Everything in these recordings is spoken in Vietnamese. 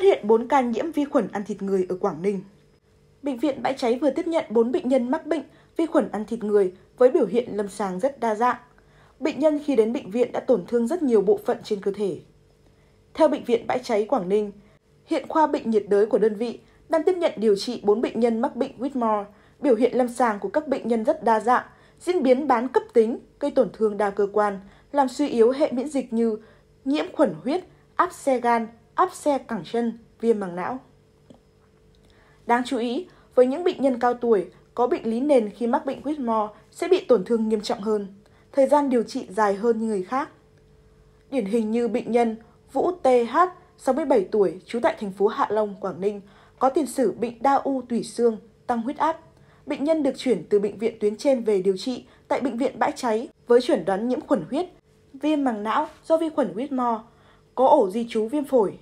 phát hiện 4 ca nhiễm vi khuẩn ăn thịt người ở Quảng Ninh. Bệnh viện Bãi Cháy vừa tiếp nhận 4 bệnh nhân mắc bệnh vi khuẩn ăn thịt người với biểu hiện lâm sàng rất đa dạng. Bệnh nhân khi đến bệnh viện đã tổn thương rất nhiều bộ phận trên cơ thể. Theo Bệnh viện Bãi Cháy Quảng Ninh, hiện khoa bệnh nhiệt đới của đơn vị đang tiếp nhận điều trị 4 bệnh nhân mắc bệnh Whitmore. Biểu hiện lâm sàng của các bệnh nhân rất đa dạng, diễn biến bán cấp tính, gây tổn thương đa cơ quan, làm suy yếu hệ miễn dịch như nhiễm khuẩn huyết, áp xe gan, áp xe cẳng chân, viêm màng não. Đáng chú ý, với những bệnh nhân cao tuổi có bệnh lý nền khi mắc bệnh Whitmore sẽ bị tổn thương nghiêm trọng hơn, thời gian điều trị dài hơn người khác. Điển hình như bệnh nhân Vũ TH, 67 tuổi, trú tại thành phố Hạ Long, Quảng Ninh, có tiền sử bệnh đa u tủy xương, tăng huyết áp. Bệnh nhân được chuyển từ bệnh viện tuyến trên về điều trị tại bệnh viện Bãi Cháy với chuẩn đoán nhiễm khuẩn huyết, viêm màng não do vi khuẩn Whitmore, có ổ di trú viêm phổi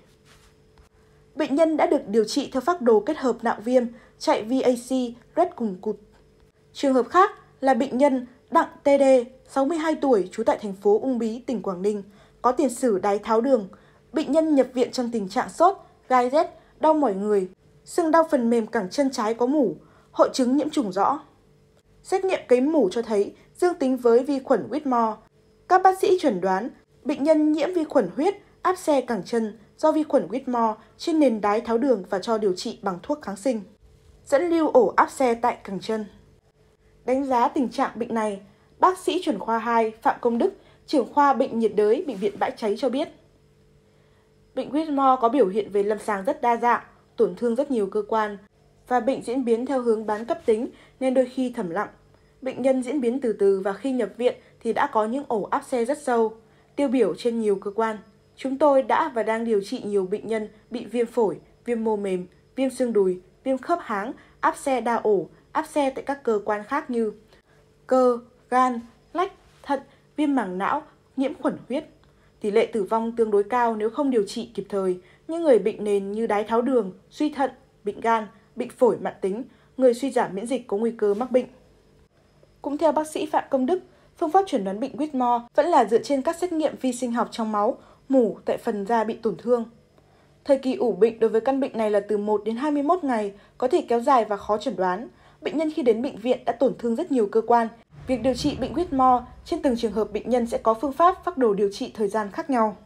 Bệnh nhân đã được điều trị theo phác đồ kết hợp nạo viêm, chạy VAC, RED cùng cụt. Trường hợp khác là bệnh nhân Đặng TD, 62 tuổi, trú tại thành phố Ung Bí, tỉnh Quảng Ninh, có tiền sử đái tháo đường. Bệnh nhân nhập viện trong tình trạng sốt, gai rét, đau mỏi người, xương đau phần mềm cẳng chân trái có mủ, hội chứng nhiễm trùng rõ. Xét nghiệm cấy mủ cho thấy dương tính với vi khuẩn Whitmore. Các bác sĩ chuẩn đoán bệnh nhân nhiễm vi khuẩn huyết áp xe cẳng chân do vi khuẩn Whitmore trên nền đái tháo đường và cho điều trị bằng thuốc kháng sinh. Dẫn lưu ổ áp xe tại cẳng chân. Đánh giá tình trạng bệnh này, bác sĩ chuẩn khoa 2 Phạm Công Đức, trưởng khoa bệnh nhiệt đới bệnh viện Bãi Cháy cho biết. Bệnh Whitmore có biểu hiện về lâm sàng rất đa dạng, tổn thương rất nhiều cơ quan và bệnh diễn biến theo hướng bán cấp tính nên đôi khi thầm lặng. Bệnh nhân diễn biến từ từ và khi nhập viện thì đã có những ổ áp xe rất sâu, tiêu biểu trên nhiều cơ quan. Chúng tôi đã và đang điều trị nhiều bệnh nhân bị viêm phổi, viêm mô mềm, viêm xương đùi, viêm khớp háng, áp xe đa ổ, áp xe tại các cơ quan khác như cơ, gan, lách, thận, viêm màng não, nhiễm khuẩn huyết. Tỷ lệ tử vong tương đối cao nếu không điều trị kịp thời. Những người bệnh nền như đái tháo đường, suy thận, bệnh gan, bệnh phổi mạn tính, người suy giảm miễn dịch có nguy cơ mắc bệnh. Cũng theo bác sĩ Phạm Công Đức, phương pháp chuẩn đoán bệnh Whitmore vẫn là dựa trên các xét nghiệm vi sinh học trong máu mủ tại phần da bị tổn thương. Thời kỳ ủ bệnh đối với căn bệnh này là từ 1 đến 21 ngày, có thể kéo dài và khó chẩn đoán. Bệnh nhân khi đến bệnh viện đã tổn thương rất nhiều cơ quan. Việc điều trị bệnh Whitmore trên từng trường hợp bệnh nhân sẽ có phương pháp phác đồ điều trị thời gian khác nhau.